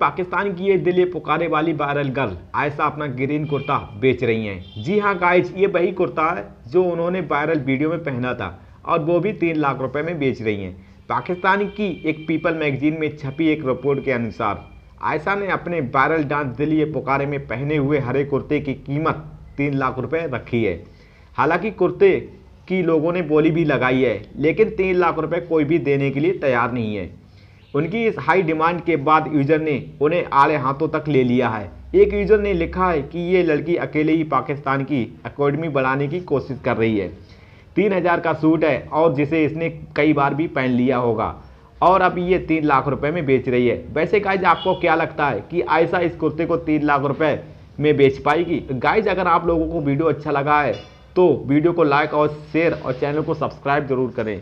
पाकिस्तान की ये दिले पुकारे वाली वायरल गर्ल आयशा अपना ग्रीन कुर्ता बेच रही हैं जी हाँ गाइज ये वही कुर्ता है जो उन्होंने वायरल वीडियो में पहना था और वो भी तीन लाख रुपए में बेच रही हैं पाकिस्तान की एक पीपल मैगजीन में छपी एक रिपोर्ट के अनुसार आयशा ने अपने वायरल डांस दिल ये पुकारे में पहने हुए हरे कुर्ते की कीमत तीन लाख रुपये रखी है हालांकि कुर्ते की लोगों ने बोली भी लगाई है लेकिन तीन लाख रुपये कोई भी देने के लिए तैयार नहीं है उनकी इस हाई डिमांड के बाद यूजर ने उन्हें आड़े हाथों तक ले लिया है एक यूजर ने लिखा है कि ये लड़की अकेले ही पाकिस्तान की अकेडमी बनाने की कोशिश कर रही है तीन हज़ार का सूट है और जिसे इसने कई बार भी पहन लिया होगा और अब ये तीन लाख रुपए में बेच रही है वैसे गाइज आपको क्या लगता है कि ऐसा इस कुर्ते को तीन लाख रुपए में बेच पाएगी गाइज अगर आप लोगों को वीडियो अच्छा लगा है तो वीडियो को लाइक और शेयर और चैनल को सब्सक्राइब जरूर करें